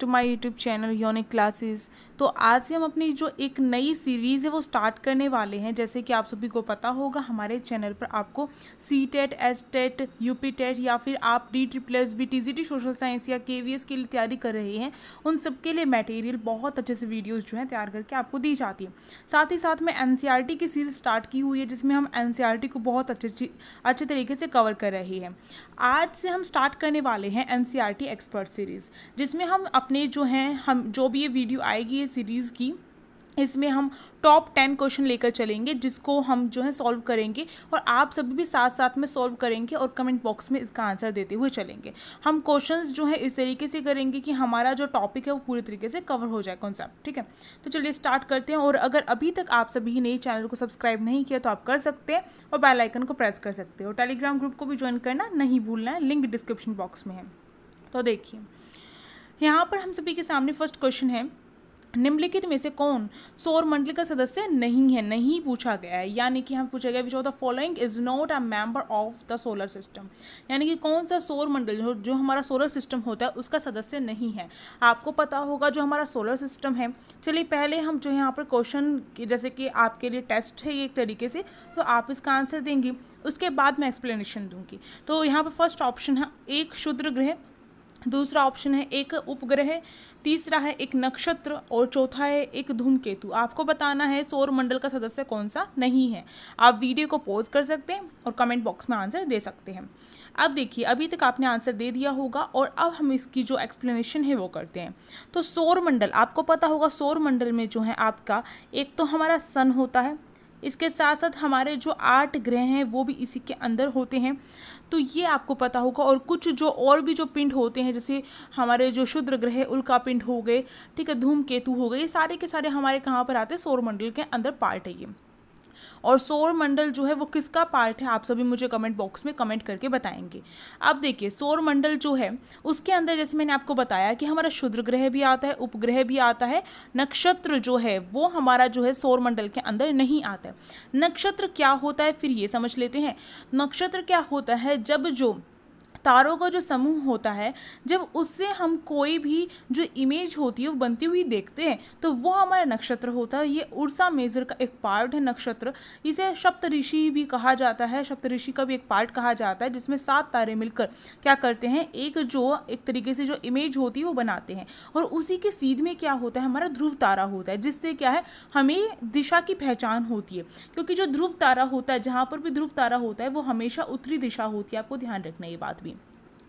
to my YouTube channel योनिक classes तो आज से हम अपनी जो एक नई सीरीज़ है वो स्टार्ट करने वाले हैं जैसे कि आप सभी को पता होगा हमारे चैनल पर आपको C TET S TET U P TET या फिर आप D triple S B T G T social science या के वी एस के लिए तैयारी कर रहे हैं उन सब के लिए मटेरियल बहुत अच्छे से वीडियोज़ जो हैं तैयार करके आपको दी जाती है साथ ही साथ में एन सी आर टी की सीरीज स्टार्ट की हुई है जिसमें हम एन सी आर टी को बहुत अच्छे अच्छे तरीके से कवर कर रहे हैं आज से हम स्टार्ट करने वाले हैं N C R T expert series जिसमें हम अपने जो हैं हम जो भी ये वीडियो आएगी ये सीरीज़ की इसमें हम टॉप टेन क्वेश्चन लेकर चलेंगे जिसको हम जो है सॉल्व करेंगे और आप सभी भी साथ साथ में सॉल्व करेंगे और कमेंट बॉक्स में इसका आंसर देते हुए चलेंगे हम क्वेश्चंस जो है इस तरीके से करेंगे कि हमारा जो टॉपिक है वो पूरी तरीके से कवर हो जाए कॉन्सेप्ट ठीक है तो चलिए स्टार्ट करते हैं और अगर अभी तक आप सभी ने चैनल को सब्सक्राइब नहीं किया तो आप कर सकते हैं और बेलाइकन को प्रेस कर सकते हैं और टेलीग्राम ग्रुप को भी ज्वाइन करना नहीं भूलना है लिंक डिस्क्रिप्शन बॉक्स में है तो देखिए यहाँ पर हम सभी के सामने फर्स्ट क्वेश्चन है निम्नलिखित में से कौन सौर मंडल का सदस्य नहीं है नहीं पूछा गया है यानी कि हम पूछा गया which of the following is not a member of the solar system यानी कि कौन सा सौर मंडल जो, जो हमारा सोलर सिस्टम होता है उसका सदस्य नहीं है आपको पता होगा जो हमारा सोलर सिस्टम है चलिए पहले हम जो यहाँ पर क्वेश्चन जैसे कि आपके लिए टेस्ट है एक तरीके से तो आप इसका आंसर देंगी उसके बाद मैं एक्सप्लेनेशन दूंगी तो यहाँ पर फर्स्ट ऑप्शन है एक क्षुद्र ग्रह दूसरा ऑप्शन है एक उपग्रह तीसरा है एक नक्षत्र और चौथा है एक धूमकेतु आपको बताना है सौर मंडल का सदस्य कौन सा नहीं है आप वीडियो को पॉज कर सकते हैं और कमेंट बॉक्स में आंसर दे सकते हैं अब देखिए अभी तक आपने आंसर दे दिया होगा और अब हम इसकी जो एक्सप्लेनेशन है वो करते हैं तो सौर मंडल आपको पता होगा सौर मंडल में जो है आपका एक तो हमारा सन होता है इसके साथ साथ हमारे जो आठ ग्रह हैं वो भी इसी के अंदर होते हैं तो ये आपको पता होगा और कुछ जो और भी जो पिंड होते हैं जैसे हमारे जो शुद्र ग्रह उल्का पिंड हो गए ठीक है धूमकेतु हो गए ये सारे के सारे हमारे कहाँ पर आते हैं सौरमंडल के अंदर पार्ट है ये और सौर मंडल जो है वो किसका पार्ट है आप सभी मुझे कमेंट बॉक्स में कमेंट करके बताएंगे अब देखिए सौर मंडल जो है उसके अंदर जैसे मैंने आपको बताया कि हमारा क्षुद्र ग्रह भी आता है उपग्रह भी आता है नक्षत्र जो है वो हमारा जो है सौर मंडल के अंदर नहीं आता है नक्षत्र क्या होता है फिर ये समझ लेते हैं नक्षत्र क्या होता है जब जो तारों का जो समूह होता है जब उससे हम कोई भी जो इमेज होती है वो बनती हुई देखते हैं तो वो हमारा नक्षत्र होता है ये उर्सा मेजर का एक पार्ट है नक्षत्र इसे सप्त ऋषि भी कहा जाता है सप्त ऋषि का भी एक पार्ट कहा जाता है जिसमें सात तारे मिलकर क्या करते हैं एक जो एक तरीके से जो इमेज होती है वो बनाते हैं और उसी के सीध में क्या होता है हमारा ध्रुव तारा होता है जिससे क्या है हमें दिशा की पहचान होती है क्योंकि जो ध्रुव तारा होता है जहाँ पर भी ध्रुव तारा होता है वो हमेशा उत्तरी दिशा होती है आपको ध्यान रखना ये बात भी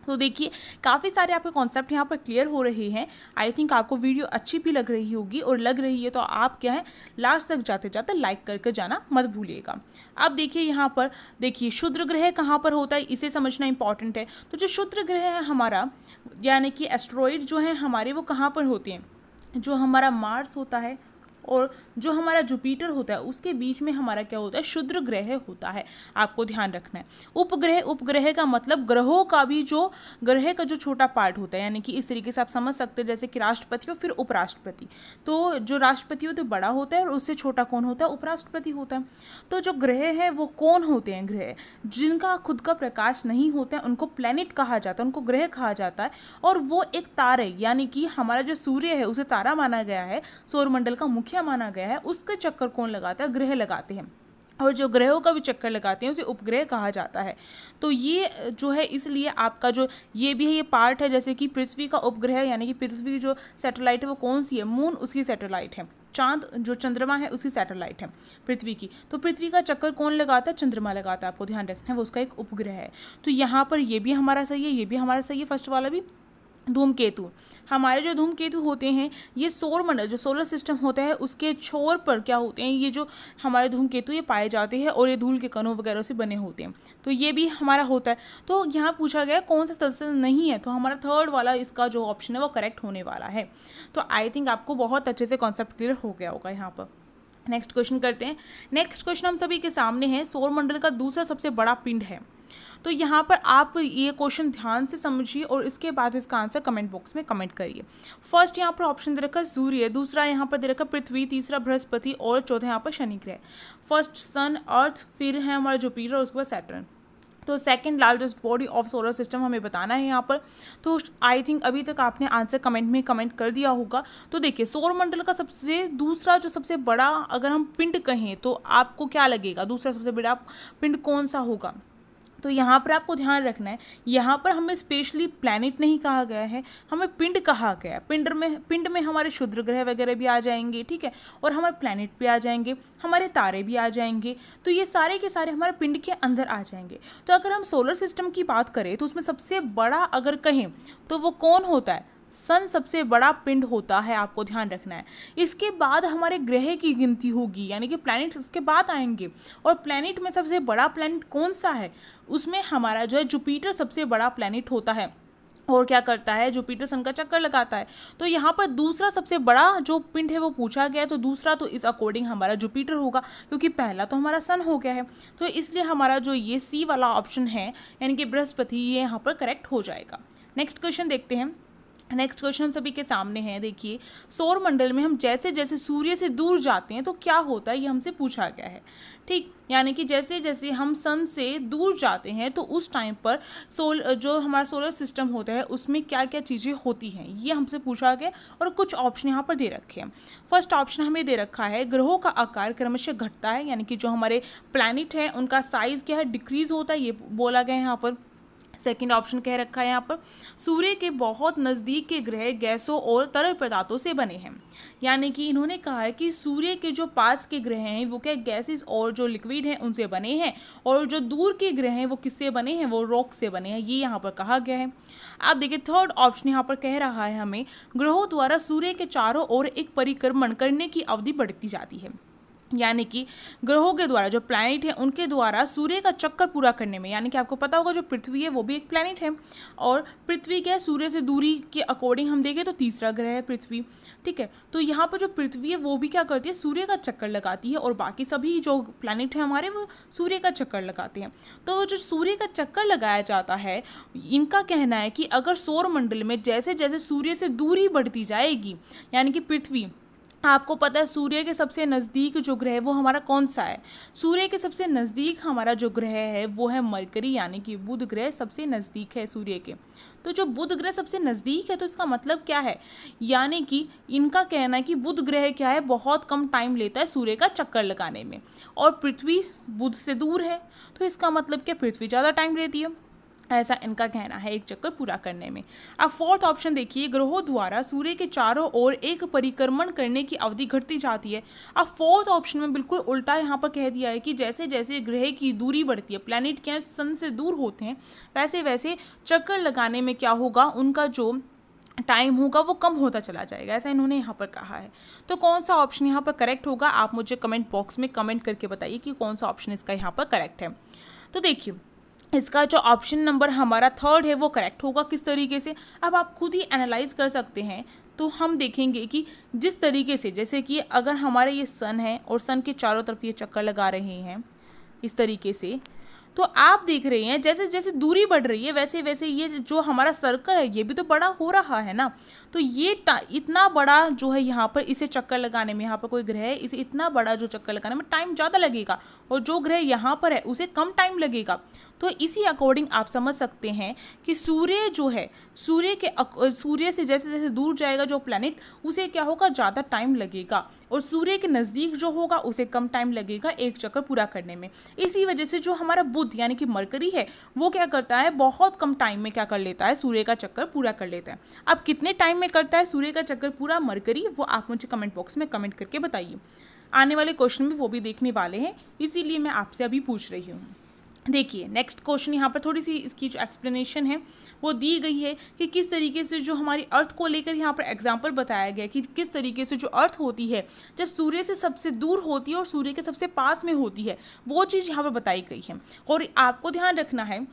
तो देखिए काफ़ी सारे आपके कॉन्सेप्ट यहाँ पर क्लियर हो रहे हैं आई थिंक आपको वीडियो अच्छी भी लग रही होगी और लग रही है तो आप क्या है लास्ट तक जाते जाते लाइक करके जाना मत भूलिएगा अब देखिए यहाँ पर देखिए शुद्र ग्रह कहाँ पर होता है इसे समझना इंपॉर्टेंट है तो जो शुद्र ग्रह है हमारा यानी कि एस्ट्रॉयड जो है हमारे वो कहाँ पर होते हैं जो हमारा मार्स होता है और जो हमारा जुपिटर होता है उसके बीच में हमारा क्या होता है शुद्र ग्रह होता है आपको ध्यान रखना है उपग्रह उपग्रह का मतलब ग्रहों का भी जो ग्रह का जो छोटा पार्ट होता है यानी कि इस तरीके से आप समझ सकते हैं जैसे कि राष्ट्रपति और फिर उपराष्ट्रपति तो जो राष्ट्रपति होते बड़ा होता है और उससे छोटा कौन होता है उपराष्ट्रपति होता है तो जो ग्रह है वो कौन होते हैं ग्रह जिनका खुद का प्रकाश नहीं होता है उनको प्लैनेट कहा जाता है उनको ग्रह कहा जाता है और वो एक तारे यानी कि हमारा जो सूर्य है उसे तारा माना गया है सौरमंडल का मुख्य संख्या माना गया है उसके चक्कर कौन लगाता है ग्रह लगाते हैं और जो ग्रहों का भी चक्कर लगाते हैं उसे उपग्रह कहा जाता है तो ये जो है इसलिए आपका जो ये भी है ये पार्ट है जैसे कि पृथ्वी का उपग्रह यानी कि पृथ्वी की जो सैटेलाइट है वो कौन सी है मून उसकी सैटेलाइट है चांद जो चंद्रमा है उसकी सैटेलाइट है पृथ्वी की तो पृथ्वी का चक्कर कौन लगाता है चंद्रमा लगाता है आपको ध्यान रखना है वो उसका एक उपग्रह है तो यहाँ पर ये भी हमारा सही है ये भी हमारा सही है फर्स्ट वाला भी धूमकेतु हमारे जो धूमकेतु होते हैं ये सौर मंडल जो सोलर सिस्टम होता है उसके छोर पर क्या होते हैं ये जो हमारे धूमकेतु ये पाए जाते हैं और ये धूल के कणों वगैरह से बने होते हैं तो ये भी हमारा होता है तो यहाँ पूछा गया कौन सा सदस्य नहीं है तो हमारा थर्ड वाला इसका जो ऑप्शन है वो करेक्ट होने वाला है तो आई थिंक आपको बहुत अच्छे से कॉन्सेप्ट क्लियर हो गया होगा यहाँ पर नेक्स्ट क्वेश्चन करते हैं नेक्स्ट क्वेश्चन हम सभी के सामने है सौर मंडल का दूसरा सबसे बड़ा पिंड है तो यहाँ पर आप ये क्वेश्चन ध्यान से समझिए और इसके बाद इसका आंसर कमेंट बॉक्स में कमेंट करिए फर्स्ट यहाँ पर ऑप्शन दे रखा सूर्य दूसरा यहाँ पर दे रखा पृथ्वी तीसरा बृहस्पति और चौथा यहाँ पर शनि ग्रह फर्स्ट सन अर्थ फिर है हमारा जुपीटर उसके बाद सैटर्न तो second largest body of solar system हमें बताना है यहाँ पर तो आई थिंक अभी तक आपने आंसर कमेंट में कमेंट कर दिया होगा तो देखिए सौरमंडल का सबसे दूसरा जो सबसे बड़ा अगर हम पिंड कहें तो आपको क्या लगेगा दूसरा सबसे बड़ा पिंड कौन सा होगा तो यहाँ पर आपको ध्यान रखना है यहाँ पर हमें स्पेशली प्लानिट नहीं कहा गया है हमें पिंड कहा गया है पिंड में पिंड में हमारे क्षुद्र ग्रह वगैरह भी आ जाएंगे ठीक है और हमारे प्लानिट भी आ जाएंगे हमारे तारे भी आ जाएंगे तो ये सारे के सारे हमारे पिंड के अंदर आ जाएंगे तो अगर हम सोलर सिस्टम की बात करें तो उसमें सबसे बड़ा अगर कहें तो वो कौन होता है सन सबसे बड़ा पिंड होता है आपको ध्यान रखना है इसके बाद हमारे ग्रह की गिनती होगी यानी कि प्लैनेट इसके बाद आएंगे और प्लैनेट में सबसे बड़ा प्लैनेट कौन सा है उसमें हमारा जो है जुपीटर सबसे बड़ा प्लानिट होता है और क्या करता है जुपिटर सन का चक्कर लगाता है तो यहाँ पर दूसरा सबसे बड़ा जो पिंड है वो पूछा गया है तो दूसरा तो इस अकॉर्डिंग हमारा जुपीटर होगा क्योंकि पहला तो हमारा सन हो गया है तो इसलिए हमारा जो ये सी वाला ऑप्शन है यानी कि बृहस्पति ये यहाँ पर करेक्ट हो जाएगा नेक्स्ट क्वेश्चन देखते हैं नेक्स्ट क्वेश्चन हम सभी के सामने हैं देखिए सौर मंडल में हम जैसे जैसे सूर्य से दूर जाते हैं तो क्या होता है ये हमसे पूछा गया है ठीक यानी कि जैसे जैसे हम सन से दूर जाते हैं तो उस टाइम पर सोल जो हमारा सोलर सिस्टम होता है उसमें क्या क्या चीज़ें होती हैं ये हमसे पूछा गया और कुछ ऑप्शन यहाँ पर दे रखे हैं फर्स्ट ऑप्शन हमें दे रखा है ग्रहों का आकार क्रमशः घटता है यानी कि जो हमारे प्लानिट हैं उनका साइज़ क्या है डिक्रीज़ होता है ये बोला गया है यहाँ पर सेकेंड ऑप्शन कह रखा है यहाँ पर सूर्य के बहुत नज़दीक के ग्रह गैसों और तरल पदार्थों से बने हैं यानी कि इन्होंने कहा है कि सूर्य के जो पास के ग्रह हैं वो क्या गैसेस और जो लिक्विड हैं उनसे बने हैं और जो दूर के ग्रह हैं वो किससे बने हैं वो रॉक से बने हैं ये यहाँ पर कहा गया है आप देखिए थर्ड ऑप्शन यहाँ पर कह रहा है हमें ग्रहों द्वारा सूर्य के चारों ओर एक परिक्रमण करने की अवधि बढ़ती जाती है यानी कि ग्रहों के द्वारा जो प्लैनेट हैं उनके द्वारा सूर्य का चक्कर पूरा करने में यानी कि आपको पता होगा जो पृथ्वी है वो भी एक प्लैनेट है और पृथ्वी क्या है सूर्य से दूरी के अकॉर्डिंग हम देखें तो तीसरा ग्रह है पृथ्वी ठीक है तो यहाँ पर जो पृथ्वी है वो भी क्या करती है सूर्य का चक्कर लगाती है और बाकी सभी जो प्लानट हैं हमारे वो सूर्य का चक्कर लगाते हैं तो जो सूर्य का चक्कर लगाया जाता है इनका कहना है कि अगर सौरमंडल में जैसे जैसे सूर्य से दूरी बढ़ती जाएगी यानी कि पृथ्वी आपको पता है सूर्य के सबसे नज़दीक जो ग्रह है वो हमारा कौन सा है सूर्य के सबसे नज़दीक हमारा जो ग्रह है वो है मरकरी यानी कि बुध ग्रह सबसे नज़दीक है सूर्य के तो जो बुध ग्रह सबसे नज़दीक है तो इसका मतलब क्या है यानी कि इनका कहना है कि बुध ग्रह क्या है बहुत कम टाइम लेता है सूर्य का चक्कर लगाने में और पृथ्वी बुध से दूर है तो इसका मतलब क्या पृथ्वी ज़्यादा टाइम लेती है ऐसा इनका कहना है एक चक्कर पूरा करने में अब फोर्थ ऑप्शन देखिए ग्रहों द्वारा सूर्य के चारों ओर एक परिक्रमण करने की अवधि घटती जाती है अब फोर्थ ऑप्शन में बिल्कुल उल्टा यहाँ पर कह दिया है कि जैसे जैसे ग्रह की दूरी बढ़ती है प्लानिट क्या सन से दूर होते हैं वैसे वैसे चक्कर लगाने में क्या होगा उनका जो टाइम होगा वो कम होता चला जाएगा ऐसा इन्होंने यहाँ पर कहा है तो कौन सा ऑप्शन यहाँ पर करेक्ट होगा आप मुझे कमेंट बॉक्स में कमेंट करके बताइए कि कौन सा ऑप्शन इसका यहाँ पर करेक्ट है तो देखिए इसका जो ऑप्शन नंबर हमारा थर्ड है वो करेक्ट होगा किस तरीके से अब आप खुद ही एनालाइज कर सकते हैं तो हम देखेंगे कि जिस तरीके से जैसे कि अगर हमारे ये सन है और सन के चारों तरफ ये चक्कर लगा रहे हैं इस तरीके से तो आप देख रहे हैं जैसे जैसे दूरी बढ़ रही है वैसे वैसे ये जो हमारा सर्कल है ये भी तो बड़ा हो रहा है ना तो ये इतना बड़ा जो है यहाँ पर इसे चक्कर लगाने में यहाँ पर कोई ग्रह है इसे इतना बड़ा जो चक्कर लगाने में टाइम ज़्यादा लगेगा और जो ग्रह यहाँ पर है उसे कम टाइम लगेगा तो इसी अकॉर्डिंग आप समझ सकते हैं कि सूर्य जो है सूर्य के सूर्य से जैसे जैसे दूर जाएगा जो प्लानिट उसे क्या होगा ज़्यादा टाइम लगेगा और सूर्य के नज़दीक जो होगा उसे कम टाइम लगेगा एक चक्कर पूरा करने में इसी वजह से जो हमारा बुद्ध यानी कि मरकरी है वो क्या करता है बहुत कम टाइम में क्या कर लेता है सूर्य का चक्कर पूरा कर लेता है अब कितने टाइम में करता है सूर्य का चक्कर पूरा मरकरी वो आप मुझे कमेंट बॉक्स में कमेंट करके बताइए आने वाले क्वेश्चन में वो भी देखने वाले हैं इसीलिए मैं आपसे अभी पूछ रही हूँ देखिए नेक्स्ट क्वेश्चन यहाँ पर थोड़ी सी इसकी जो एक्सप्लेनेशन है वो दी गई है कि किस तरीके से जो हमारी अर्थ को लेकर यहाँ पर एग्जाम्पल बताया गया कि किस तरीके से जो अर्थ होती है जब सूर्य से सबसे दूर होती है और सूर्य के सबसे पास में होती है वो चीज़ यहाँ पर बताई गई है और आपको ध्यान रखना है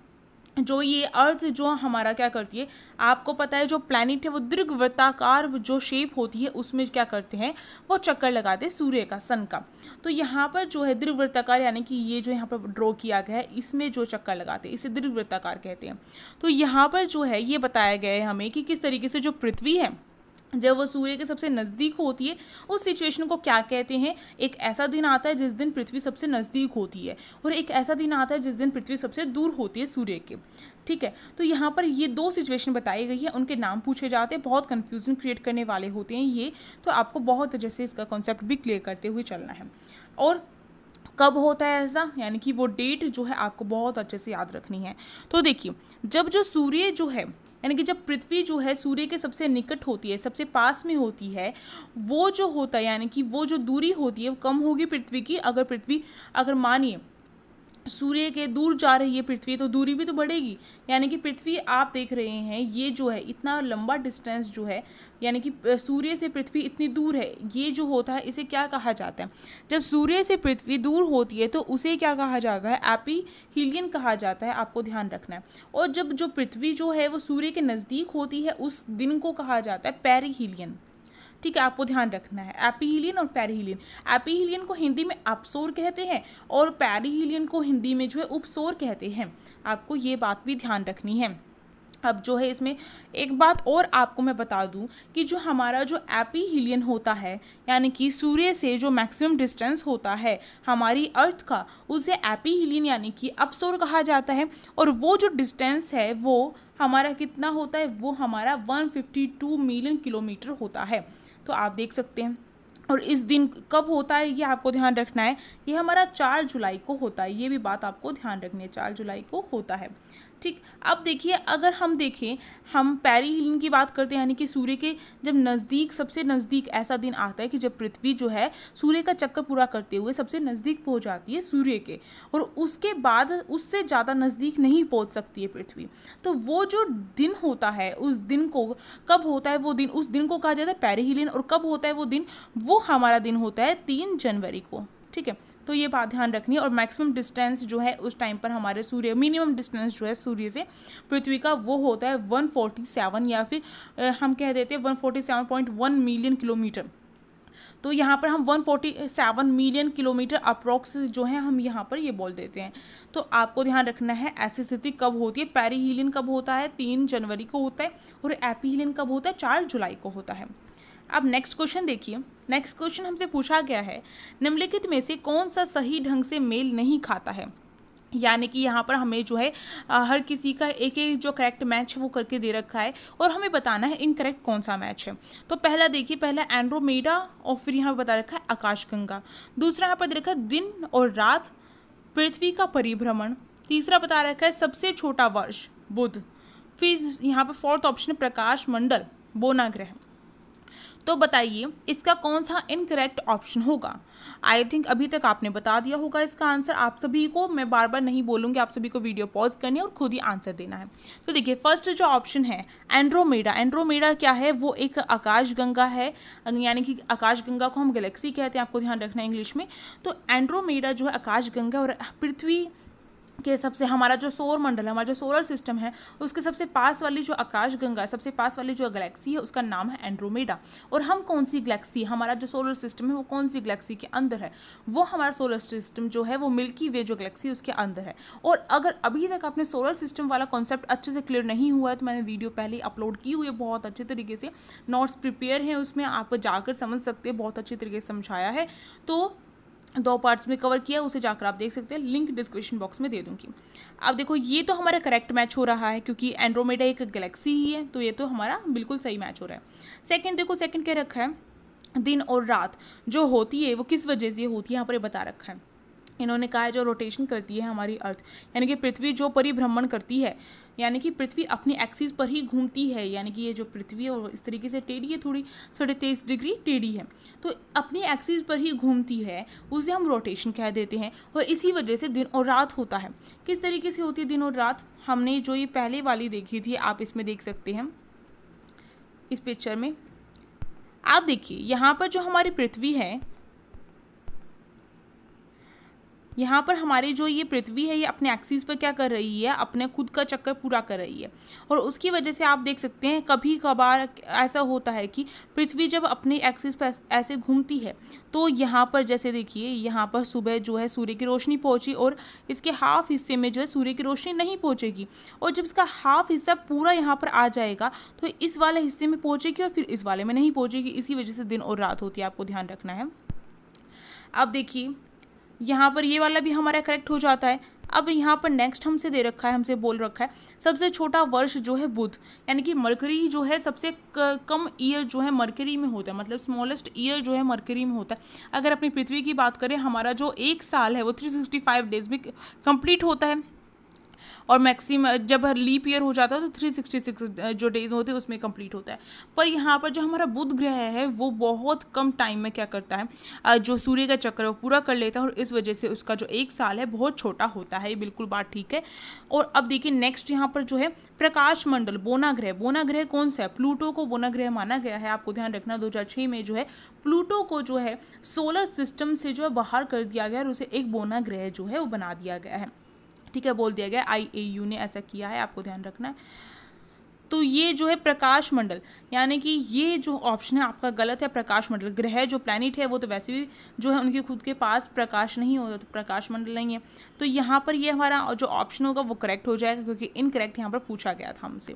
जो ये अर्थ जो हमारा क्या करती है आपको पता है जो प्लानिट है वो दीर्घ वृत्ताकार जो शेप होती है उसमें क्या करते हैं वो चक्कर लगाते हैं सूर्य का सन का तो यहाँ पर जो है दीर्घ वृत्ताकार यानी कि ये जो यहाँ पर ड्रॉ किया गया है इसमें जो चक्कर लगाते हैं इसे दीर्घ वृत्ताकार कहते हैं तो यहाँ पर जो है ये बताया गया है हमें कि किस तरीके से जो पृथ्वी है जब वो सूर्य के सबसे नज़दीक होती है उस सिचुएशन को क्या कहते हैं एक ऐसा दिन आता है जिस दिन पृथ्वी सबसे नज़दीक होती है और एक ऐसा दिन आता है जिस दिन पृथ्वी सबसे दूर होती है सूर्य के ठीक है तो यहाँ पर ये दो सिचुएशन बताई गई है उनके नाम पूछे जाते हैं बहुत कन्फ्यूजन क्रिएट करने वाले होते हैं ये तो आपको बहुत अच्छे से इसका कॉन्सेप्ट भी क्लियर करते हुए चलना है और कब होता है ऐसा यानी कि वो डेट जो है आपको बहुत अच्छे से याद रखनी है तो देखिए जब जो सूर्य जो है यानी कि जब पृथ्वी जो है सूर्य के सबसे निकट होती है सबसे पास में होती है वो जो होता है यानी कि वो जो दूरी होती है वो कम होगी पृथ्वी की अगर पृथ्वी अगर मानिए सूर्य के दूर जा रही है पृथ्वी तो दूरी भी तो बढ़ेगी यानी कि पृथ्वी आप देख रहे हैं ये जो है इतना लंबा डिस्टेंस जो है यानी कि सूर्य से पृथ्वी इतनी दूर है ये जो होता है इसे क्या कहा जाता है जब सूर्य से पृथ्वी दूर होती है तो उसे क्या कहा जाता है एपी हीलियन कहा जाता है आपको ध्यान रखना है और जब जो पृथ्वी जो है वो सूर्य के नज़दीक होती है उस दिन को कहा जाता है पैरी हीलियन ठीक है आपको ध्यान रखना है एपीहिलियन और पैरीहिलियन एपीहिलियन को हिंदी में अपसोर कहते हैं और पैरीहिलियन को हिंदी में जो है उपसोर कहते हैं आपको ये बात भी ध्यान रखनी है अब जो है इसमें एक बात और आपको मैं बता दूं कि जो हमारा जो एपीहीलियन होता है यानी कि सूर्य से जो मैक्सिमम डिस्टेंस होता है हमारी अर्थ का उसे एपी हीलियन यानी कि अपसोर कहा जाता है और वो जो डिस्टेंस है वो हमारा कितना होता है वो हमारा 152 मिलियन किलोमीटर होता है तो आप देख सकते हैं और इस दिन कब होता है ये आपको ध्यान रखना है ये हमारा चार जुलाई को होता है ये भी बात आपको ध्यान रखनी है चार जुलाई को होता है ठीक अब देखिए अगर हम देखें हम पैरी हिलिंग की बात करते हैं यानी कि सूर्य के जब नज़दीक सबसे नज़दीक ऐसा दिन आता है कि जब पृथ्वी जो है सूर्य का चक्कर पूरा करते हुए सबसे नज़दीक पहुंच जाती है सूर्य के और उसके बाद उससे ज़्यादा नज़दीक नहीं पहुंच सकती है पृथ्वी तो वो जो दिन होता है उस दिन को कब होता है वो दिन उस दिन को कहा जाता है पैरी और कब होता है वो दिन वो हमारा दिन होता है तीन जनवरी को ठीक है तो ये बात ध्यान रखनी है और मैक्सिमम डिस्टेंस जो है उस टाइम पर हमारे सूर्य मिनिमम डिस्टेंस जो है सूर्य से पृथ्वी का वो होता है 147 या फिर हम कह देते हैं 147.1 मिलियन किलोमीटर तो यहाँ पर हम 147 मिलियन किलोमीटर अप्रॉक्स जो है हम यहाँ पर ये बोल देते हैं तो आपको ध्यान रखना है ऐसी स्थिति कब होती है पैरी कब होता है तीन जनवरी को होता है और एपी कब होता है चार जुलाई को होता है अब नेक्स्ट क्वेश्चन देखिए नेक्स्ट क्वेश्चन हमसे पूछा गया है निम्नलिखित में से कौन सा सही ढंग से मेल नहीं खाता है यानी कि यहाँ पर हमें जो है हर किसी का एक एक जो करेक्ट मैच है वो करके दे रखा है और हमें बताना है इनकरेक्ट कौन सा मैच है तो पहला देखिए पहला एंड्रोमेडा और फिर यहाँ पर बता रखा है आकाशगंगा दूसरा यहाँ पर दे रखा है दिन और रात पृथ्वी का परिभ्रमण तीसरा बता रखा है सबसे छोटा वर्ष बुध फिर यहाँ पर फोर्थ ऑप्शन प्रकाश मंडल बोना ग्रह तो बताइए इसका कौन सा इनकरेक्ट ऑप्शन होगा आई थिंक अभी तक आपने बता दिया होगा इसका आंसर आप सभी को मैं बार बार नहीं बोलूँगी आप सभी को वीडियो पॉज करनी है और खुद ही आंसर देना है तो देखिए फर्स्ट जो ऑप्शन है एंड्रोमेडा एंड्रोमेडा क्या है वो एक आकाश गंगा है यानी कि आकाश गंगा को हम गैलेक्सी कहते हैं आपको ध्यान रखना है इंग्लिश में तो एंड्रोमेडा जो है आकाश गंगा और पृथ्वी के सबसे हमारा जो सौर मंडल है हमारा जो सोलर सिस्टम है उसके सबसे पास वाली जो आकाश गंगा सबसे पास वाली जो गलेक्सी है उसका नाम है एंड्रोमेडा और हम कौन सी गलेक्सी हमारा जो सोलर सिस्टम है वो कौन सी गलेक्सी के अंदर है वो हमारा सोलर सिस्टम जो है वो मिल्की वे जो गलेक्सी उसके अंदर है और अगर अभी तक आपने सोलर सिस्टम वाला कॉन्सेप्ट अच्छे से क्लियर नहीं हुआ है तो मैंने वीडियो पहले अपलोड की हुई है बहुत अच्छे तरीके से नोट्स प्रिपेयर हैं उसमें आप जाकर समझ सकते हैं बहुत अच्छे तरीके से समझाया है तो दो पार्ट्स में कवर किया उसे जाकर आप देख सकते हैं लिंक डिस्क्रिप्शन बॉक्स में दे दूंगी अब देखो ये तो हमारा करेक्ट मैच हो रहा है क्योंकि एंड्रोमेडा एक गैलेक्सी ही है तो ये तो हमारा बिल्कुल सही मैच हो रहा है सेकंड देखो सेकंड क्या रखा है दिन और रात जो होती है वो किस वजह से होती है यहाँ पर बता रखा है इन्होंने कहा है जो रोटेशन करती है हमारी अर्थ यानी कि पृथ्वी जो परिभ्रमण करती है यानी कि पृथ्वी अपने एक्सिस पर ही घूमती है यानी कि ये जो पृथ्वी है वो इस तरीके से टेढ़ी है थोड़ी साढ़े तेईस डिग्री टेढ़ी है तो अपने एक्सिस पर ही घूमती है उसे हम रोटेशन कह देते हैं और इसी वजह से दिन और रात होता है किस तरीके से होती है दिन और रात हमने जो ये पहले वाली देखी थी आप इसमें देख सकते हैं इस पिक्चर में आप देखिए यहाँ पर जो हमारी पृथ्वी है यहाँ पर हमारी जो ये पृथ्वी है ये अपने एक्सिस पर क्या कर रही है अपने खुद का चक्कर पूरा कर रही है और उसकी वजह से आप देख सकते हैं कभी कभार ऐसा होता है कि पृथ्वी जब अपने एक्सिस पर ऐसे घूमती है तो यहाँ पर जैसे देखिए यहाँ पर सुबह जो है सूर्य की रोशनी पहुँची और इसके हाफ हिस्से में जो है सूर्य की रोशनी नहीं पहुँचेगी और जब इसका हाफ हिस्सा पूरा यहाँ पर आ जाएगा तो इस वाले हिस्से में पहुँचेगी और फिर इस वाले में नहीं पहुँचेगी इसी वजह से दिन और रात होती है आपको ध्यान रखना है अब देखिए यहाँ पर ये वाला भी हमारा करेक्ट हो जाता है अब यहाँ पर नेक्स्ट हमसे दे रखा है हमसे बोल रखा है सबसे छोटा वर्ष जो है बुध यानी कि मरकरी जो है सबसे कम ईयर जो है मरकरी में होता है मतलब स्मॉलेस्ट ईयर जो है मरकरी में होता है अगर अपनी पृथ्वी की बात करें हमारा जो एक साल है वो थ्री सिक्सटी फाइव डेज में कंप्लीट होता है और मैक्सिम जब लीप ईयर हो जाता है तो थ्री सिक्सटी सिक्स जो डेज होते हैं उसमें कंप्लीट होता है पर यहाँ पर जो हमारा बुध ग्रह है वो बहुत कम टाइम में क्या करता है जो सूर्य का चक्र है वो पूरा कर लेता है और इस वजह से उसका जो एक साल है बहुत छोटा होता है ये बिल्कुल बात ठीक है और अब देखिए नेक्स्ट यहाँ पर जो है प्रकाश मंडल बोना ग्रह बोना ग्रह कौन सा है प्लूटो को बोना ग्रह माना गया है आपको ध्यान रखना छः में जो है प्लूटो को जो है सोलर सिस्टम से जो है बाहर कर दिया गया और उसे एक बोना ग्रह जो है वो बना दिया गया है ठीक है बोल दिया गया आई ए यू ने ऐसा किया है आपको ध्यान रखना है तो ये जो है प्रकाश मंडल यानी कि ये जो ऑप्शन है आपका गलत है प्रकाश मंडल ग्रह जो प्लानिट है वो तो वैसे भी जो है उनके खुद के पास प्रकाश नहीं होता तो प्रकाश मंडल नहीं है तो यहाँ पर ये हमारा जो ऑप्शन होगा वो करेक्ट हो जाएगा क्योंकि इनकरेक्ट यहाँ पर पूछा गया था हमसे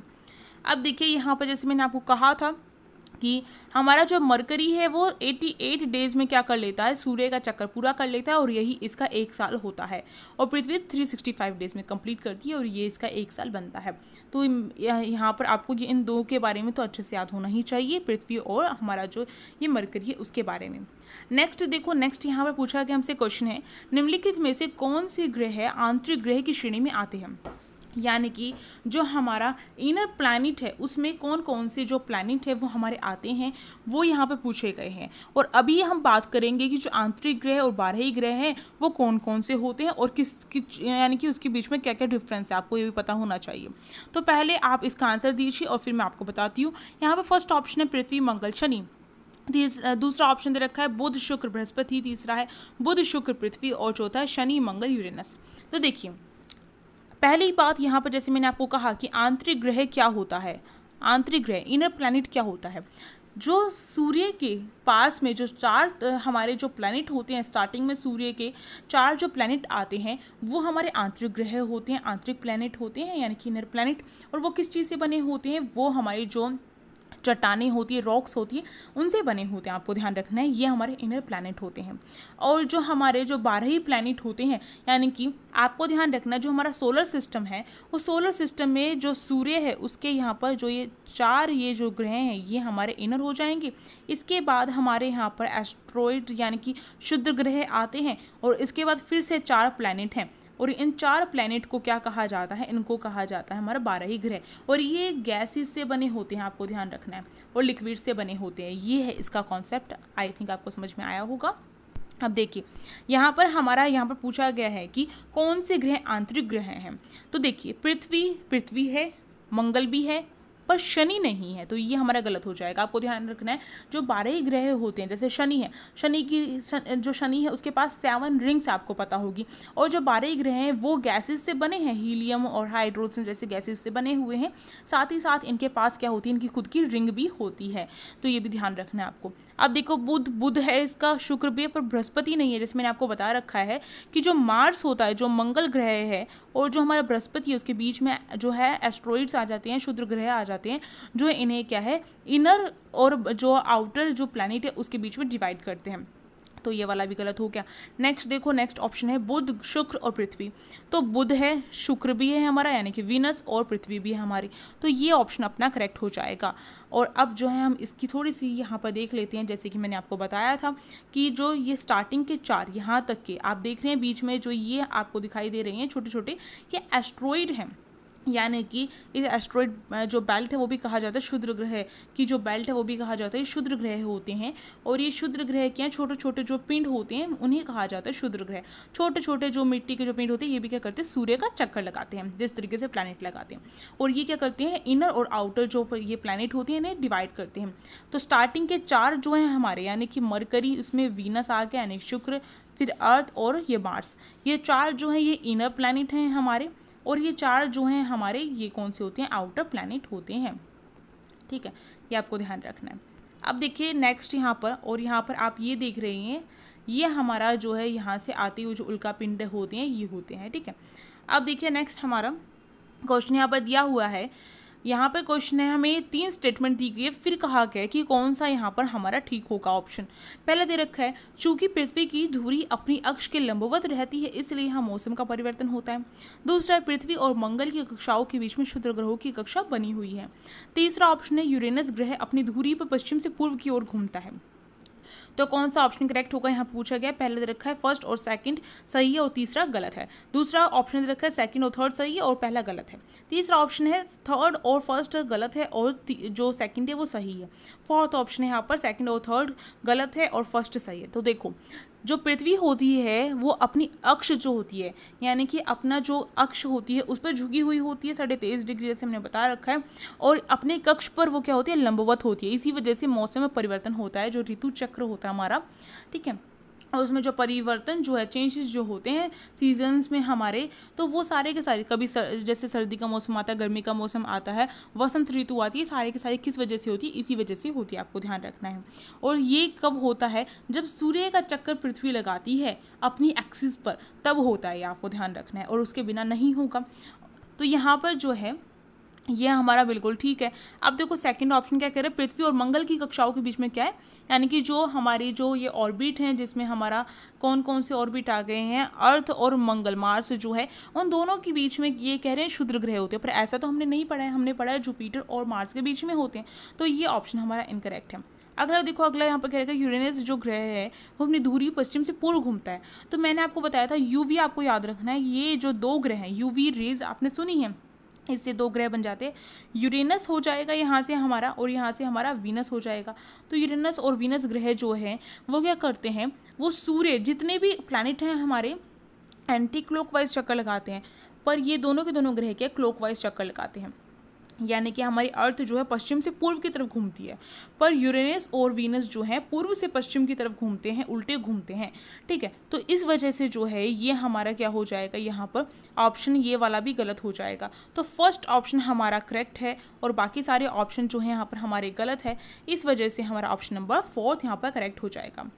अब देखिए यहाँ पर जैसे मैंने आपको कहा था कि हमारा जो मरकरी है वो 88 डेज में क्या कर लेता है सूर्य का चक्कर पूरा कर लेता है और यही इसका एक साल होता है और पृथ्वी 365 डेज में कंप्लीट करती है और ये इसका एक साल बनता है तो यहाँ पर आपको ये इन दो के बारे में तो अच्छे से याद होना ही चाहिए पृथ्वी और हमारा जो ये मरकरी है उसके बारे में नेक्स्ट देखो नेक्स्ट यहाँ पर पूछा गया हमसे क्वेश्चन है निम्नलिखित में से कौन से ग्रह आंतरिक ग्रह की श्रेणी में आते हैं यानी कि जो हमारा इनर प्लानिट है उसमें कौन कौन से जो प्लानिट है वो हमारे आते हैं वो यहाँ पे पूछे गए हैं और अभी हम बात करेंगे कि जो आंतरिक ग्रह और बारह ही ग्रह हैं वो कौन कौन से होते हैं और किस, कि यानी कि उसके बीच में क्या क्या डिफरेंस है आपको ये भी पता होना चाहिए तो पहले आप इसका आंसर दीजिए और फिर मैं आपको बताती हूँ यहाँ पर फर्स्ट ऑप्शन है पृथ्वी मंगल शनि दूसरा ऑप्शन दे रखा है बुध शुक्र बृहस्पति तीसरा है बुध शुक्र पृथ्वी और चौथा है शनि मंगल यूरेनस तो देखिए पहली बात यहाँ पर जैसे मैंने आपको कहा कि आंतरिक ग्रह क्या होता है आंतरिक ग्रह इनर प्लानिट क्या होता है जो सूर्य के पास में जो चार हमारे जो प्लानिट होते हैं स्टार्टिंग में सूर्य के चार जो प्लानिट आते हैं वो हमारे आंतरिक ग्रह होते हैं आंतरिक प्लानिट होते हैं यानी कि इनर प्लानिट और वो किस चीज़ से बने होते हैं वो हमारे जो चट्टाने होती है रॉक्स होती है उनसे बने होते हैं आपको ध्यान रखना है ये हमारे इनर प्लानट होते हैं और जो हमारे जो बारह ही प्लानट होते हैं यानी कि आपको ध्यान रखना जो हमारा सोलर सिस्टम है वो सोलर सिस्टम में जो सूर्य है उसके यहाँ पर जो ये चार ये जो ग्रह हैं ये हमारे इनर हो जाएंगे इसके बाद हमारे यहाँ पर एस्ट्रॉइड यानी कि शुद्ध ग्रह आते हैं और इसके बाद फिर से चार प्लानट हैं और इन चार प्लैनेट को क्या कहा जाता है इनको कहा जाता है हमारा बारह ही ग्रह और ये गैसेस से बने होते हैं आपको ध्यान रखना है और लिक्विड से बने होते हैं ये है इसका कॉन्सेप्ट आई थिंक आपको समझ में आया होगा अब देखिए यहाँ पर हमारा यहाँ पर पूछा गया है कि कौन से ग्रह आंतरिक ग्रह हैं तो देखिए पृथ्वी पृथ्वी है मंगल भी है पर शनि नहीं है तो ये हमारा गलत हो जाएगा आपको ध्यान रखना है जो बारह ही ग्रह होते हैं जैसे शनि है शनि की शन, जो शनि है उसके पास सेवन रिंग्स आपको पता होगी और जो बारह ही ग्रह हैं वो गैसेज से बने हैं हीलियम और हाइड्रोजन जैसे गैसेज से बने हुए हैं साथ ही साथ इनके पास क्या होती है इनकी खुद की रिंग भी होती है तो ये भी ध्यान रखना है आपको अब देखो बुध बुध है इसका शुक्र भी है पर बृहस्पति नहीं है जैसे मैंने आपको बता रखा है कि जो मार्स होता है जो मंगल ग्रह है और जो हमारा बृहस्पति है उसके बीच में जो है एस्ट्रॉइड्स आ जाते हैं शुद्र ग्रह आ जाते हैं जो इन्हें क्या है इनर और जो आउटर जो प्लानिट है उसके बीच में डिवाइड करते हैं तो ये वाला भी गलत हो गया नेक्स्ट देखो नेक्स्ट ऑप्शन है बुध शुक्र और पृथ्वी तो बुध है शुक्र भी है हमारा यानी कि वीनस और पृथ्वी भी है हमारी तो ये ऑप्शन अपना करेक्ट हो जाएगा और अब जो है हम इसकी थोड़ी सी यहाँ पर देख लेते हैं जैसे कि मैंने आपको बताया था कि जो ये स्टार्टिंग के चार यहाँ तक के आप देख रहे हैं बीच में जो ये आपको दिखाई दे रही हैं छोटे छोटे ये एस्ट्रॉइड हैं यानी कि इस एस्ट्रॉयड जो बेल्ट है वो भी कहा जाता है शुद्र ग्रह की जो बेल्ट है वो भी कहा जाता है शुद्र ग्रह होते हैं और ये शुद्र ग्रह क्या छोटे छोटे जो पिंड होते हैं उन्हें कहा जाता है शुद्र ग्रह छोटे छोटे जो मिट्टी के जो पिंड होते हैं ये भी क्या करते हैं सूर्य का चक्कर लगाते हैं जिस तरीके से प्लानट लगाते हैं और ये क्या करते हैं इनर और आउटर जो ये प्लानट होते हैं इन्हें डिवाइड करते हैं तो स्टार्टिंग के चार जो हैं हमारे यानी कि मरकरी इसमें वीनस आ गया यानी शुक्र फिर अर्थ और ये मार्स ये चार जो हैं ये इनर प्लानट हैं हमारे और ये चार जो हैं हमारे ये कौन से होते हैं आउटर प्लानट होते हैं ठीक है ये आपको ध्यान रखना है अब देखिए नेक्स्ट यहाँ पर और यहाँ पर आप ये देख रहे हैं ये हमारा जो है यहाँ से आते हुए जो उल्का पिंड होते हैं ये होते हैं ठीक है अब देखिए नेक्स्ट हमारा क्वेश्चन यहाँ पर दिया हुआ है यहाँ पर क्वेश्चन है हमें तीन स्टेटमेंट दी गई है फिर कहा गया है कि कौन सा यहाँ पर हमारा ठीक होगा ऑप्शन पहला दे रखा है चूंकि पृथ्वी की धूरी अपनी अक्ष के लंबवत रहती है इसलिए यहाँ मौसम का परिवर्तन होता है दूसरा पृथ्वी और मंगल की कक्षाओं के बीच में शुद्र ग्रहों की कक्षा बनी हुई है तीसरा ऑप्शन है यूरेनस ग्रह अपनी धूरी पर पश्चिम से पूर्व की ओर घूमता है तो कौन सा ऑप्शन करेक्ट होगा यहाँ पूछा गया पहले दे रखा है फर्स्ट और सेकंड सही है और तीसरा गलत है दूसरा ऑप्शन दे रखा है सेकंड और थर्ड सही है और पहला गलत है तीसरा ऑप्शन है थर्ड और फर्स्ट गलत है और जो सेकंड है वो सही है फोर्थ ऑप्शन है यहाँ पर सेकंड और थर्ड गलत है और फर्स्ट सही है तो देखो जो पृथ्वी होती है वो अपनी अक्ष जो होती है यानी कि अपना जो अक्ष होती है उस पर झुकी हुई होती है साढ़े तेईस डिग्री जैसे हमने बता रखा है और अपने कक्ष पर वो क्या होती है लंबवत होती है इसी वजह से मौसम में परिवर्तन होता है जो ऋतु चक्र होता है हमारा ठीक है और उसमें जो परिवर्तन जो है चेंजेस जो होते हैं सीजन्स में हमारे तो वो सारे के सारे कभी सर, जैसे सर्दी का मौसम आता है गर्मी का मौसम आता है वसंत ऋतु आती है सारे के सारे किस वजह से होती है इसी वजह से होती है आपको ध्यान रखना है और ये कब होता है जब सूर्य का चक्कर पृथ्वी लगाती है अपनी एक्सिस पर तब होता है ये आपको ध्यान रखना है और उसके बिना नहीं होगा तो यहाँ पर जो है ये हमारा बिल्कुल ठीक है अब देखो सेकंड ऑप्शन क्या कह रहे हैं पृथ्वी और मंगल की कक्षाओं के बीच में क्या है यानी कि जो हमारी जो ये ऑर्बिट हैं जिसमें हमारा कौन कौन से ऑर्बिट आ गए हैं अर्थ और मंगल मार्स जो है उन दोनों के बीच में ये कह रहे हैं क्षुद्र ग्रह होते हैं पर ऐसा तो हमने नहीं पढ़ा है हमने पढ़ा है जुपीटर और मार्स के बीच में होते हैं तो ये ऑप्शन हमारा इनकरेक्ट है अगला देखो अगला यहाँ पर कह रहेगा यूरेनस जो ग्रह है वो अपनी धूरी पश्चिम से पूर्व घूमता है तो मैंने आपको बताया था यूवी आपको याद रखना है ये जो दो ग्रह हैं यूवी रेज आपने सुनी है इससे दो ग्रह बन जाते हैं यूरेनस हो जाएगा यहाँ से हमारा और यहाँ से हमारा वीनस हो जाएगा तो यूरेनस और वीनस ग्रह जो है वो क्या करते हैं वो सूर्य जितने भी प्लानिट हैं हमारे एंटी क्लोकवाइज चक्कर लगाते हैं पर ये दोनों के दोनों ग्रह के क्लोकवाइज चक्कर लगाते हैं यानी कि हमारी अर्थ जो है पश्चिम से पूर्व की तरफ घूमती है पर यूरेनस और वीनस जो है पूर्व से पश्चिम की तरफ घूमते हैं उल्टे घूमते हैं ठीक है तो इस वजह से जो है ये हमारा क्या हो जाएगा यहाँ पर ऑप्शन ये वाला भी गलत हो जाएगा तो फर्स्ट ऑप्शन हमारा करेक्ट है और बाकी सारे ऑप्शन जो है यहाँ पर हमारे गलत है इस वजह से हमारा ऑप्शन नंबर फोर्थ यहाँ पर करेक्ट हो जाएगा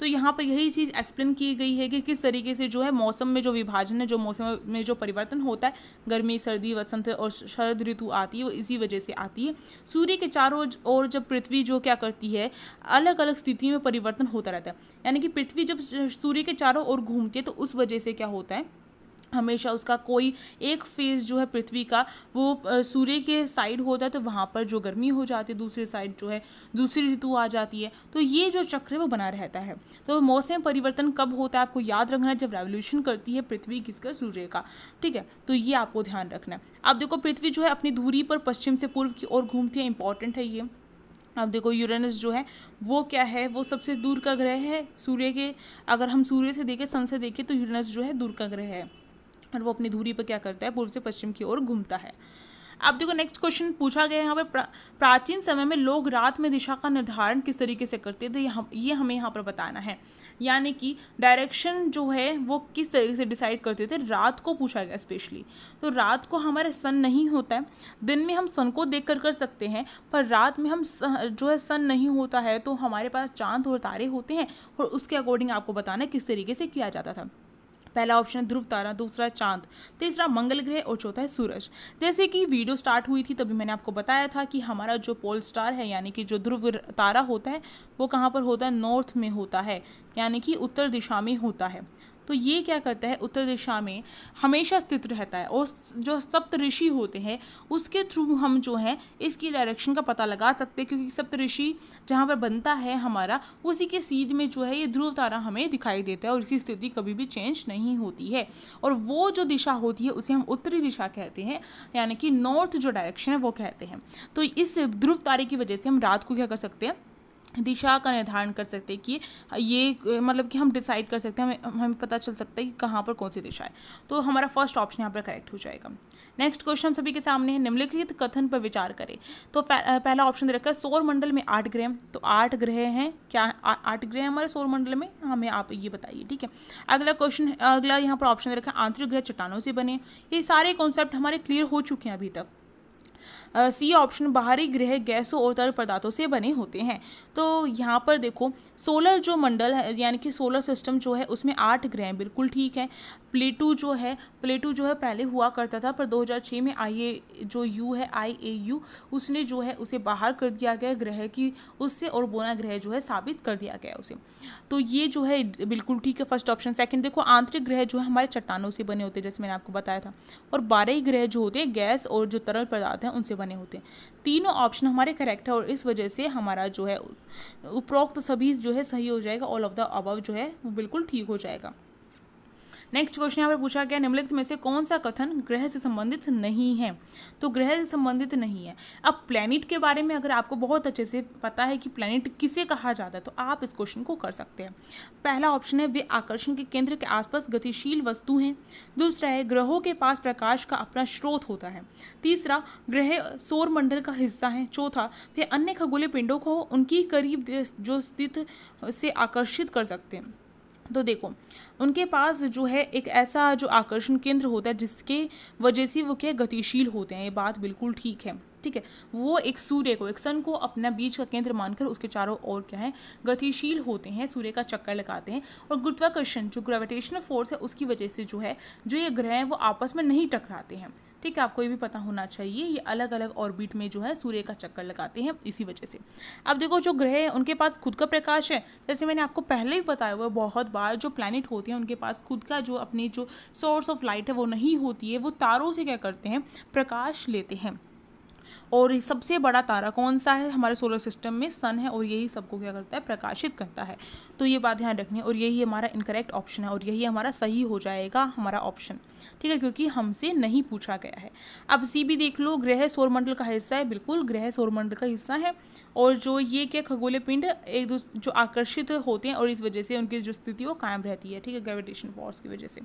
तो यहाँ पर यही चीज़ एक्सप्लेन की गई है कि किस तरीके से जो है मौसम में जो विभाजन है जो मौसम में जो परिवर्तन होता है गर्मी सर्दी वसंत और शरद ऋतु आती है वो इसी वजह से आती है सूर्य के चारों ओर जब पृथ्वी जो क्या करती है अलग अलग स्थिति में परिवर्तन होता रहता है यानी कि पृथ्वी जब सूर्य के चारों ओर घूमती है तो उस वजह से क्या होता है हमेशा उसका कोई एक फेज़ जो है पृथ्वी का वो सूर्य के साइड होता है तो वहाँ पर जो गर्मी हो जाती है दूसरे साइड जो है दूसरी ऋतु आ जाती है तो ये जो चक्र है वो बना रहता है तो मौसम परिवर्तन कब होता है आपको याद रखना है जब रेवोल्यूशन करती है पृथ्वी किसका सूर्य का ठीक है तो ये आपको ध्यान रखना है आप देखो पृथ्वी जो है अपनी दूरी पर पश्चिम से पूर्व की ओर घूमती है इंपॉर्टेंट है ये अब देखो यूरेनस जो है वो क्या है वो सबसे दूर का ग्रह है सूर्य के अगर हम सूर्य से देखें सन से देखें तो यूरेनस जो है दूर का ग्रह है और वो अपनी धूरी पर क्या करता है पूर्व से पश्चिम की ओर घूमता है अब देखो नेक्स्ट क्वेश्चन पूछा गया है यहाँ पर प्रा, प्राचीन समय में लोग रात में दिशा का निर्धारण किस तरीके से करते थे ये हमें यहाँ पर बताना है यानी कि डायरेक्शन जो है वो किस तरीके से डिसाइड करते थे रात को पूछा गया स्पेशली तो रात को हमारे सन नहीं होता है दिन में हम सन को देख कर कर सकते हैं पर रात में हम जो है सन नहीं होता है तो हमारे पास चांद और तारे होते हैं और उसके अकॉर्डिंग आपको बताना किस तरीके से किया जाता था पहला ऑप्शन ध्रुव तारा दूसरा चांद तीसरा मंगल ग्रह और चौथा है सूरज जैसे कि वीडियो स्टार्ट हुई थी तभी मैंने आपको बताया था कि हमारा जो पोल स्टार है यानी कि जो ध्रुव तारा होता है वो कहाँ पर होता है नॉर्थ में होता है यानी कि उत्तर दिशा में होता है तो ये क्या करता है उत्तर दिशा में हमेशा स्थित रहता है और जो सप्तऋषि होते हैं उसके थ्रू हम जो है इसकी डायरेक्शन का पता लगा सकते हैं क्योंकि सप्तऋषि जहाँ पर बनता है हमारा उसी के सीध में जो है ये ध्रुव तारा हमें दिखाई देता है और उसकी स्थिति कभी भी चेंज नहीं होती है और वो जो दिशा होती है उसे हम उत्तरी दिशा कहते हैं यानी कि नॉर्थ जो डायरेक्शन है वो कहते हैं तो इस ध्रुव तारे की वजह से हम रात को क्या कर सकते हैं दिशा का निर्धारण कर सकते हैं कि ये मतलब कि हम डिसाइड कर सकते हैं हमें हमें पता चल सकता है कि कहाँ पर कौन सी दिशा है तो हमारा फर्स्ट ऑप्शन यहाँ पर करेक्ट हो जाएगा नेक्स्ट क्वेश्चन हम सभी के सामने है निम्नलिखित कथन पर विचार करें तो पहला ऑप्शन दे रखा है सौर मंडल में आठ ग्रह तो आठ ग्रह हैं क्या आठ ग्रह हमारे सौर मंडल में हाँ, हमें आप ये बताइए ठीक है अगला क्वेश्चन अगला यहाँ पर ऑप्शन दे रखा है आंतरिक ग्रह चट्टानों से बने ये सारे कॉन्सेप्ट हमारे क्लियर हो चुके हैं अभी तक सी ऑप्शन बाहरी ग्रह गैसों और तरल पदार्थों से बने होते हैं तो यहाँ पर देखो सोलर जो मंडल है यानी कि सोलर सिस्टम जो है उसमें आठ ग्रह बिल्कुल ठीक है प्लेटू जो है प्लेटू जो है पहले हुआ करता था पर 2006 में आई जो यू है आई ए यू उसने जो है उसे बाहर कर दिया गया ग्रह की उससे और बोना ग्रह जो है साबित कर दिया गया उसे तो ये जो है बिल्कुल ठीक है फर्स्ट ऑप्शन सेकंड देखो आंतरिक ग्रह जो है हमारे चट्टानों से बने होते हैं जैसे मैंने आपको बताया था और बारह ग्रह जो होते हैं गैस और जो तरल पदार्थ हैं उनसे बने बने होते हैं तीनों ऑप्शन हमारे करेक्ट है और इस वजह से हमारा जो है उपरोक्त सभी जो है सही हो जाएगा ऑल ऑफ द अबव जो है वो बिल्कुल ठीक हो जाएगा नेक्स्ट क्वेश्चन यहाँ पर पूछा गया निम्नलिखित में से कौन सा कथन ग्रह से संबंधित नहीं है तो ग्रह से संबंधित नहीं है अब प्लैनिट के बारे में अगर आपको बहुत अच्छे से पता है कि प्लैनिट किसे कहा जाता है तो आप इस क्वेश्चन को कर सकते हैं पहला ऑप्शन है वे आकर्षण के केंद्र के आसपास गतिशील वस्तु हैं दूसरा है ग्रहों के पास प्रकाश का अपना स्रोत होता है तीसरा ग्रह सौरमंडल का हिस्सा है चौथा वे अन्य खगोले पिंडों को उनकी करीब जो स्थित से आकर्षित कर सकते हैं तो देखो उनके पास जो है एक ऐसा जो आकर्षण केंद्र होता है जिसके वजह से वो क्या गतिशील होते हैं ये बात बिल्कुल ठीक है ठीक है वो एक सूर्य को एक सन को अपना बीच का केंद्र मानकर उसके चारों ओर क्या है गतिशील होते हैं सूर्य का चक्कर लगाते हैं और गुरुत्वाकर्षण जो ग्रेविटेशनल फोर्स है उसकी वजह से जो है जो ये ग्रह हैं वो आपस में नहीं टकराते हैं ठीक है आपको ये भी पता होना चाहिए ये अलग अलग ऑर्बिट में जो है सूर्य का चक्कर लगाते हैं इसी वजह से अब देखो जो ग्रह हैं उनके पास खुद का प्रकाश है जैसे मैंने आपको पहले भी बताया हुआ बहुत बार जो प्लानिट होते हैं उनके पास खुद का जो अपनी जो सोर्स ऑफ लाइट है वो नहीं होती है वो तारों से क्या करते हैं प्रकाश लेते हैं और सबसे बड़ा तारा कौन सा है हमारे सोलर सिस्टम में सन है और यही सबको क्या करता है प्रकाशित करता है तो ये बात ध्यान रखनी है और यही हमारा इनकरेक्ट ऑप्शन है और यही हमारा सही हो जाएगा हमारा ऑप्शन ठीक है क्योंकि हमसे नहीं पूछा गया है अब सी भी देख लो ग्रह सौरमंडल का हिस्सा है बिल्कुल ग्रह सौरमंडल का हिस्सा है और जो ये क्या खगोले पिंड एक दूसरे जो आकर्षित होते हैं और इस वजह से उनकी जो स्थिति वो कायम रहती है ठीक है ग्रेविटेशन फोर्स की वजह से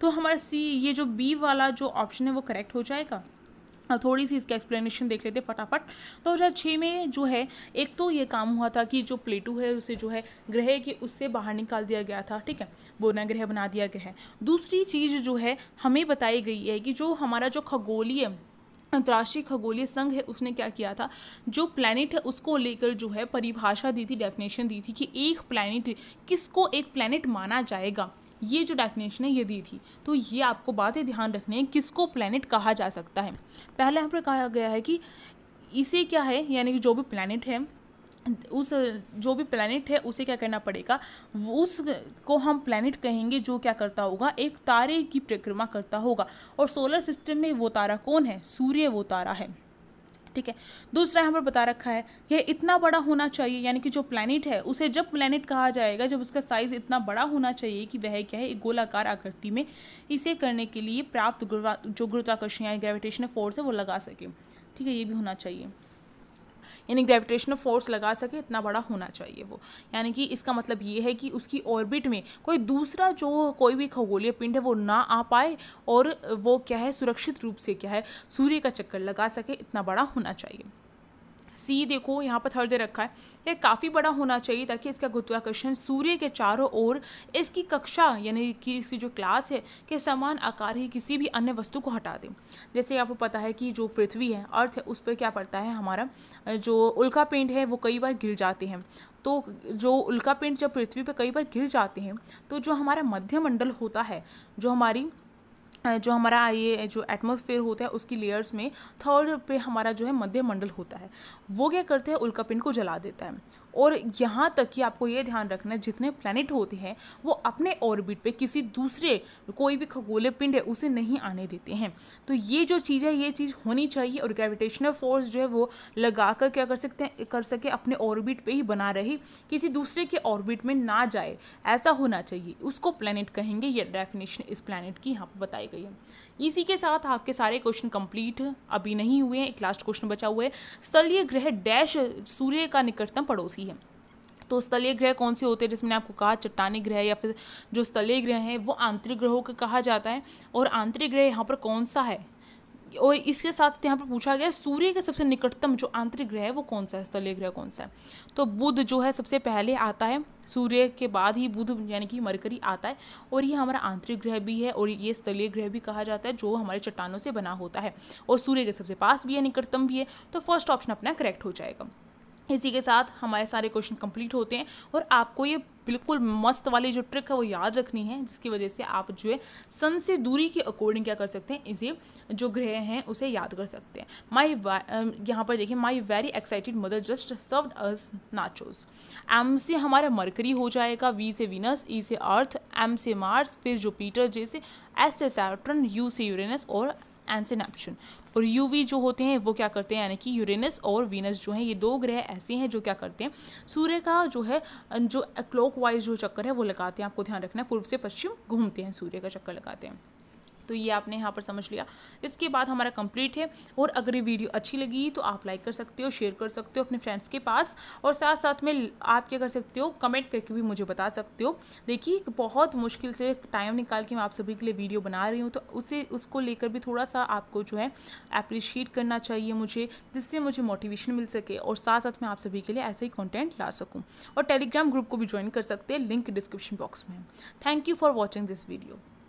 तो हमारा सी ये जो बी वाला जो ऑप्शन है वो करेक्ट हो जाएगा थोड़ी सी इसका एक्सप्लेनेशन देख लेते फटाफट दो तो हज़ार छः में जो है एक तो ये काम हुआ था कि जो प्लेटू है उसे जो है ग्रह के उससे बाहर निकाल दिया गया था ठीक है बोना ग्रह बना दिया गया है दूसरी चीज़ जो है हमें बताई गई है कि जो हमारा जो खगोलीय अंतर्राष्ट्रीय खगोलीय संघ है उसने क्या किया था जो प्लानिट है उसको लेकर जो है परिभाषा दी थी डेफिनेशन दी थी कि एक प्लानट किसको एक प्लानिट माना जाएगा ये जो डेफिनेशन है ये दी थी तो ये आपको बातें ध्यान रखनी है किसको प्लानट कहा जा सकता है पहले यहाँ पर कहा गया है कि इसे क्या है यानी कि जो भी प्लानट है उस जो भी प्लानट है उसे क्या करना पड़ेगा उस को हम प्लानट कहेंगे जो क्या करता होगा एक तारे की परिक्रमा करता होगा और सोलर सिस्टम में वो तारा कौन है सूर्य वो तारा है ठीक है दूसरा यहाँ पर बता रखा है यह इतना बड़ा होना चाहिए यानी कि जो प्लानिट है उसे जब प्लानट कहा जाएगा जब उसका साइज इतना बड़ा होना चाहिए कि वह क्या है एक गोलाकार आकृति में इसे करने के लिए प्राप्त गुरु जो गुरुत्वाकर्षण यानी ग्रेविटेशन फोर्स है वो लगा सके ठीक है ये भी होना चाहिए यानी ग्रेविटेशनल फोर्स लगा सके इतना बड़ा होना चाहिए वो यानी कि इसका मतलब ये है कि उसकी ऑर्बिट में कोई दूसरा जो कोई भी खगोलीय पिंड है वो ना आ पाए और वो क्या है सुरक्षित रूप से क्या है सूर्य का चक्कर लगा सके इतना बड़ा होना चाहिए सी देखो यहाँ पर थर्ड दे रखा है ये काफ़ी बड़ा होना चाहिए ताकि इसका गुरुत्वाकर्षण सूर्य के चारों ओर इसकी कक्षा यानी कि इसकी जो क्लास है के समान आकार ही किसी भी अन्य वस्तु को हटा दें जैसे आपको पता है कि जो पृथ्वी है अर्थ है उस पर क्या पड़ता है हमारा जो उल्का पेंट है वो कई बार गिर जाते हैं तो जो उल्का पेंट जब पृथ्वी पर कई बार गिर जाते हैं तो जो हमारा मध्यमंडल होता है जो हमारी जो हमारा ये जो एटमोसफेयर होता है उसकी लेयर्स में थर्ड पे हमारा जो है मध्यमंडल होता है वो क्या करते हैं उल्कापिंड को जला देता है और यहाँ तक कि आपको ये ध्यान रखना है जितने प्लानिट होते हैं वो अपने ऑर्बिट पे किसी दूसरे कोई भी खगोले पिंड है उसे नहीं आने देते हैं तो ये जो चीज़ है ये चीज़ होनी चाहिए और ग्रेविटेशनल फोर्स जो है वो लगा कर क्या कर सकते हैं कर सके अपने ऑर्बिट पे ही बना रहे किसी दूसरे के ऑर्बिट में ना जाए ऐसा होना चाहिए उसको प्लानट कहेंगे ये डेफिनेशन इस प्लानट की यहाँ पर बताई गई है इसी के साथ आपके सारे क्वेश्चन कंप्लीट अभी नहीं हुए हैं एक लास्ट क्वेश्चन बचा हुआ है स्थलीय ग्रह डैश सूर्य का निकटतम पड़ोसी है तो स्थलीय ग्रह कौन से होते हैं जिसमें आपको कहा चट्टानी ग्रह या फिर जो स्थलीय ग्रह हैं वो आंतरिक ग्रहों का कहा जाता है और आंतरिक ग्रह यहाँ पर कौन सा है और इसके साथ यहाँ पर पूछा गया सूर्य के सबसे निकटतम जो आंतरिक ग्रह है वो कौन सा है स्थलीय ग्रह कौन सा है तो बुध जो है सबसे पहले आता है सूर्य के बाद ही बुध यानी कि मरकरी आता है और ये हमारा आंतरिक ग्रह भी है और ये स्थलीय ग्रह भी कहा जाता है जो हमारे चट्टानों से बना होता है और सूर्य के सबसे पास भी है निकटतम भी है तो फर्स्ट ऑप्शन अपना करेक्ट हो जाएगा इसी के साथ हमारे सारे क्वेश्चन कंप्लीट होते हैं और आपको ये बिल्कुल मस्त वाली जो ट्रिक है वो याद रखनी है जिसकी वजह से आप जो है सन से दूरी के अकॉर्डिंग क्या कर सकते हैं इसे जो ग्रह हैं उसे याद कर सकते हैं माई um, यहाँ पर देखिए my very excited mother just serve us nachos M से हमारा मरकरी हो जाएगा वी से वीनस ई e से अर्थ एम से मार्स फिर जुपीटर जैसे एस से सैटर्न यू से यूरेनस और एंड नेपच्यून और यूवी जो होते हैं वो क्या करते हैं यानी कि यूरेनस और वीनस जो हैं ये दो ग्रह ऐसे हैं जो क्या करते हैं सूर्य का जो है जो क्लॉक वाइज जो चक्कर है वो लगाते हैं आपको ध्यान रखना है पूर्व से पश्चिम घूमते हैं सूर्य का चक्कर लगाते हैं तो ये आपने यहाँ पर समझ लिया इसके बाद हमारा कंप्लीट है और अगर ये वीडियो अच्छी लगी तो आप लाइक कर सकते हो शेयर कर सकते हो अपने फ्रेंड्स के पास और साथ साथ में आप क्या कर सकते हो कमेंट करके भी मुझे बता सकते हो देखिए बहुत मुश्किल से टाइम निकाल के मैं आप सभी के लिए वीडियो बना रही हूँ तो उसे उसको लेकर भी थोड़ा सा आपको जो है अप्रिशिएट करना चाहिए मुझे जिससे मुझे मोटिवेशन मिल सके और साथ साथ मैं आप सभी के लिए ऐसे ही कॉन्टेंट ला सकूँ और टेलीग्राम ग्रुप को भी ज्वाइन कर सकते हैं लिंक डिस्क्रिप्शन बॉक्स में thank you for watching this video